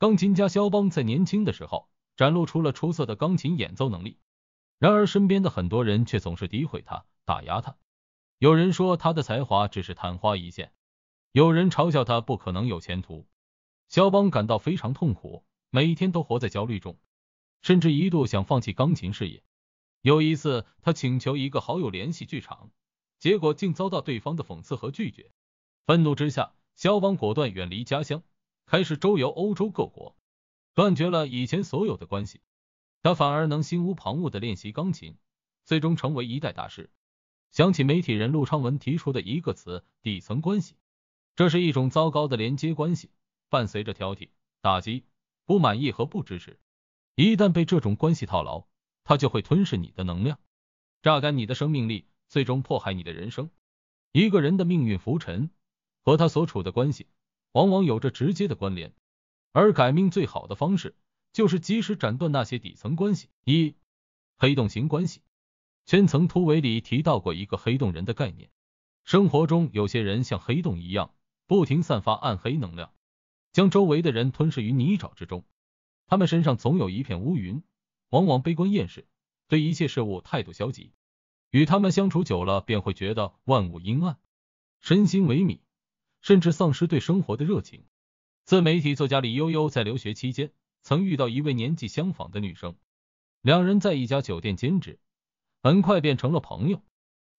钢琴家肖邦在年轻的时候展露出了出色的钢琴演奏能力，然而身边的很多人却总是诋毁他、打压他。有人说他的才华只是昙花一现，有人嘲笑他不可能有前途。肖邦感到非常痛苦，每天都活在焦虑中，甚至一度想放弃钢琴事业。有一次，他请求一个好友联系剧场，结果竟遭到对方的讽刺和拒绝。愤怒之下，肖邦果断远离家乡。开始周游欧洲各国，断绝了以前所有的关系，他反而能心无旁骛的练习钢琴，最终成为一代大师。想起媒体人陆昌文提出的一个词：底层关系，这是一种糟糕的连接关系，伴随着挑剔、打击、不满意和不支持。一旦被这种关系套牢，它就会吞噬你的能量，榨干你的生命力，最终迫害你的人生。一个人的命运浮沉和他所处的关系。往往有着直接的关联，而改命最好的方式就是及时斩断那些底层关系。一、黑洞型关系。圈层突围里提到过一个黑洞人的概念，生活中有些人像黑洞一样，不停散发暗黑能量，将周围的人吞噬于泥沼之中。他们身上总有一片乌云，往往悲观厌世，对一切事物态度消极。与他们相处久了，便会觉得万物阴暗，身心萎靡。甚至丧失对生活的热情。自媒体作家李悠悠在留学期间，曾遇到一位年纪相仿的女生，两人在一家酒店兼职，很快便成了朋友。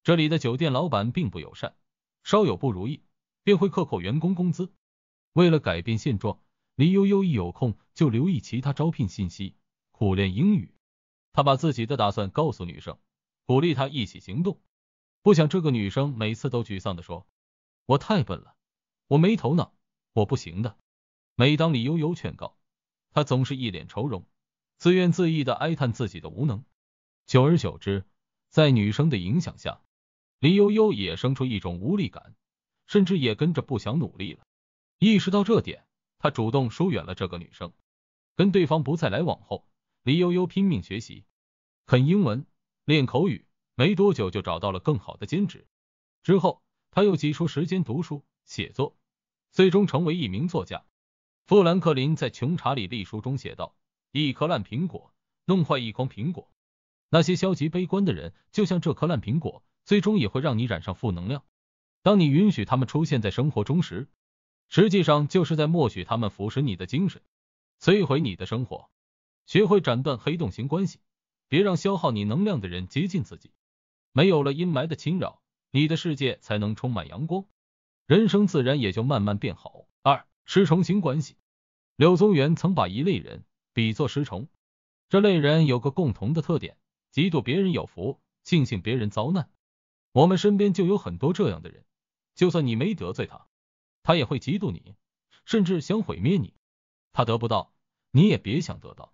这里的酒店老板并不友善，稍有不如意便会克扣员工工资。为了改变现状，李悠悠一有空就留意其他招聘信息，苦练英语。他把自己的打算告诉女生，鼓励她一起行动。不想这个女生每次都沮丧的说：“我太笨了。”我没头脑，我不行的。每当李悠悠劝告他，总是一脸愁容，自怨自艾的哀叹自己的无能。久而久之，在女生的影响下，李悠悠也生出一种无力感，甚至也跟着不想努力了。意识到这点，他主动疏远了这个女生，跟对方不再来往后，李悠悠拼命学习，啃英文，练口语，没多久就找到了更好的兼职。之后，他又挤出时间读书。写作，最终成为一名作家。富兰克林在《穷查理历书》中写道：“一颗烂苹果弄坏一筐苹果，那些消极悲观的人就像这颗烂苹果，最终也会让你染上负能量。当你允许他们出现在生活中时，实际上就是在默许他们腐蚀你的精神，摧毁你的生活。学会斩断黑洞型关系，别让消耗你能量的人接近自己。没有了阴霾的侵扰，你的世界才能充满阳光。”人生自然也就慢慢变好。二、食虫型关系，柳宗元曾把一类人比作食虫。这类人有个共同的特点：嫉妒别人有福，庆幸别人遭难。我们身边就有很多这样的人。就算你没得罪他，他也会嫉妒你，甚至想毁灭你。他得不到，你也别想得到。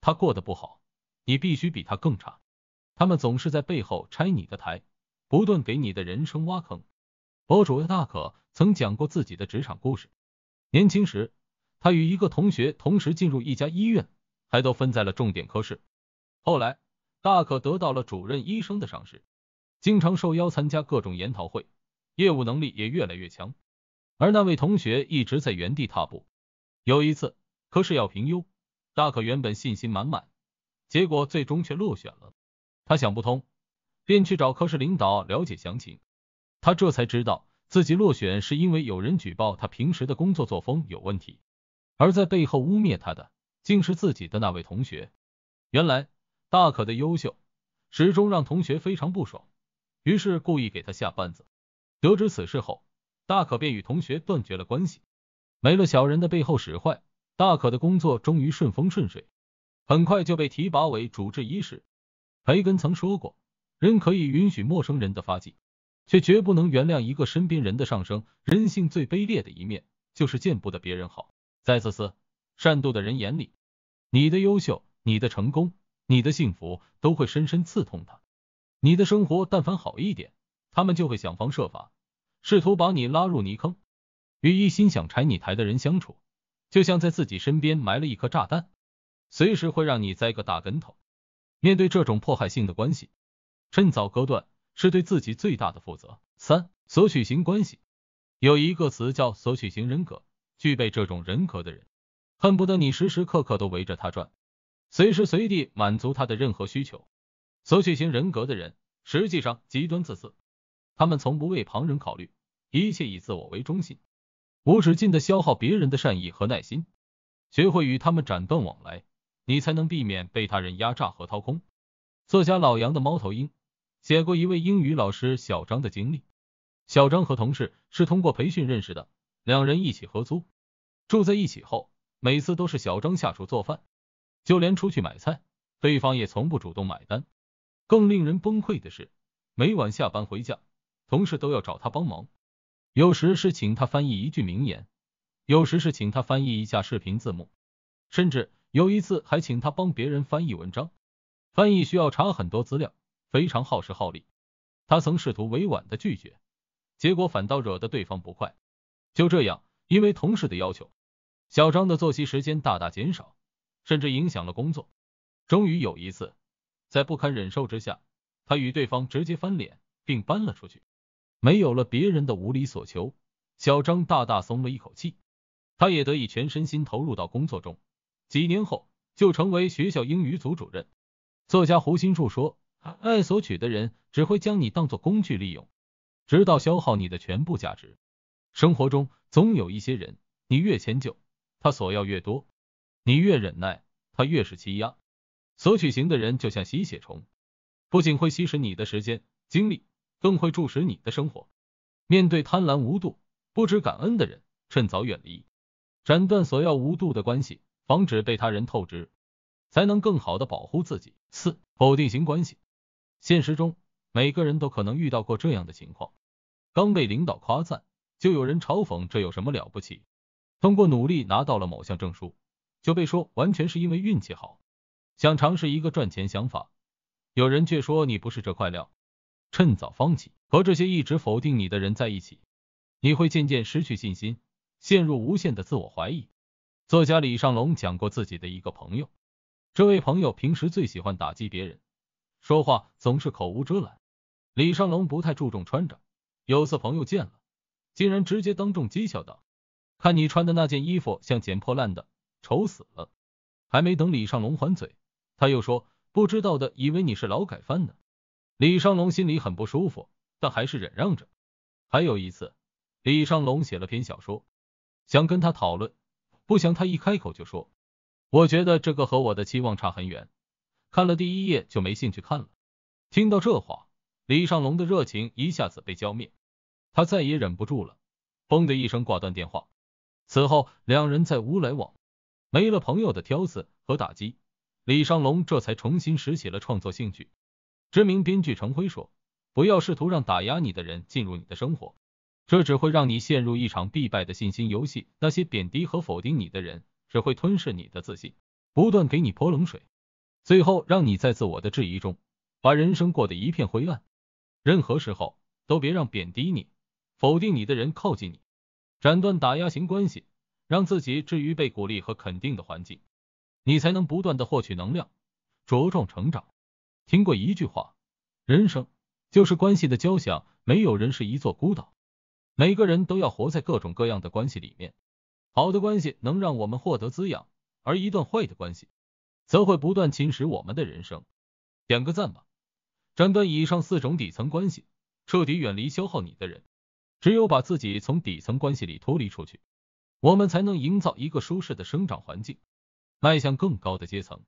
他过得不好，你必须比他更差。他们总是在背后拆你的台，不断给你的人生挖坑。博主大可曾讲过自己的职场故事。年轻时，他与一个同学同时进入一家医院，还都分在了重点科室。后来，大可得到了主任医生的赏识，经常受邀参加各种研讨会，业务能力也越来越强。而那位同学一直在原地踏步。有一次，科室要评优，大可原本信心满满，结果最终却落选了。他想不通，便去找科室领导了解详情。他这才知道自己落选是因为有人举报他平时的工作作风有问题，而在背后污蔑他的竟是自己的那位同学。原来大可的优秀始终让同学非常不爽，于是故意给他下绊子。得知此事后，大可便与同学断绝了关系。没了小人的背后使坏，大可的工作终于顺风顺水，很快就被提拔为主治医师。培根曾说过：“人可以允许陌生人的发迹。”却绝不能原谅一个身边人的上升。人性最卑劣的一面，就是见不得别人好。在自私、善妒的人眼里，你的优秀、你的成功、你的幸福，都会深深刺痛他。你的生活但凡好一点，他们就会想方设法试图把你拉入泥坑。与一心想拆你台的人相处，就像在自己身边埋了一颗炸弹，随时会让你栽个大跟头。面对这种迫害性的关系，趁早割断。是对自己最大的负责。三、索取型关系有一个词叫索取型人格，具备这种人格的人，恨不得你时时刻刻都围着他转，随时随地满足他的任何需求。索取型人格的人实际上极端自私，他们从不为旁人考虑，一切以自我为中心，无止境的消耗别人的善意和耐心。学会与他们斩断往来，你才能避免被他人压榨和掏空。作家老杨的猫头鹰。写过一位英语老师小张的经历。小张和同事是通过培训认识的，两人一起合租，住在一起后，每次都是小张下厨做饭，就连出去买菜，对方也从不主动买单。更令人崩溃的是，每晚下班回家，同事都要找他帮忙，有时是请他翻译一句名言，有时是请他翻译一下视频字幕，甚至有一次还请他帮别人翻译文章。翻译需要查很多资料。非常耗时耗力，他曾试图委婉的拒绝，结果反倒惹得对方不快。就这样，因为同事的要求，小张的作息时间大大减少，甚至影响了工作。终于有一次，在不堪忍受之下，他与对方直接翻脸，并搬了出去。没有了别人的无理所求，小张大大松了一口气，他也得以全身心投入到工作中。几年后，就成为学校英语组主任。作家胡心柱说。爱索取的人只会将你当做工具利用，直到消耗你的全部价值。生活中总有一些人，你越迁就，他索要越多；你越忍耐，他越是欺压。索取型的人就像吸血虫，不仅会吸食你的时间、精力，更会注视你的生活。面对贪婪无度、不知感恩的人，趁早远离，斩断索要无度的关系，防止被他人透支，才能更好的保护自己。四、否定型关系。现实中，每个人都可能遇到过这样的情况：刚被领导夸赞，就有人嘲讽这有什么了不起；通过努力拿到了某项证书，就被说完全是因为运气好；想尝试一个赚钱想法，有人却说你不是这块料，趁早放弃。和这些一直否定你的人在一起，你会渐渐失去信心，陷入无限的自我怀疑。作家李尚龙讲过自己的一个朋友，这位朋友平时最喜欢打击别人。说话总是口无遮拦，李尚龙不太注重穿着，有次朋友见了，竟然直接当众讥笑道：“看你穿的那件衣服像捡破烂的，丑死了。”还没等李尚龙还嘴，他又说：“不知道的以为你是劳改犯呢。”李尚龙心里很不舒服，但还是忍让着。还有一次，李尚龙写了篇小说，想跟他讨论，不想他一开口就说：“我觉得这个和我的期望差很远。”看了第一页就没兴趣看了。听到这话，李尚龙的热情一下子被浇灭，他再也忍不住了，砰的一声挂断电话。此后，两人再无来往。没了朋友的挑刺和打击，李尚龙这才重新拾起了创作兴趣。知名编剧程辉说：“不要试图让打压你的人进入你的生活，这只会让你陷入一场必败的信心游戏。那些贬低和否定你的人，只会吞噬你的自信，不断给你泼冷水。”最后让你在自我的质疑中，把人生过得一片灰暗。任何时候都别让贬低你、否定你的人靠近你，斩断打压型关系，让自己置于被鼓励和肯定的环境，你才能不断的获取能量，茁壮成长。听过一句话，人生就是关系的交响，没有人是一座孤岛，每个人都要活在各种各样的关系里面。好的关系能让我们获得滋养，而一段坏的关系。则会不断侵蚀我们的人生，点个赞吧。斩断以上四种底层关系，彻底远离消耗你的人。只有把自己从底层关系里脱离出去，我们才能营造一个舒适的生长环境，迈向更高的阶层。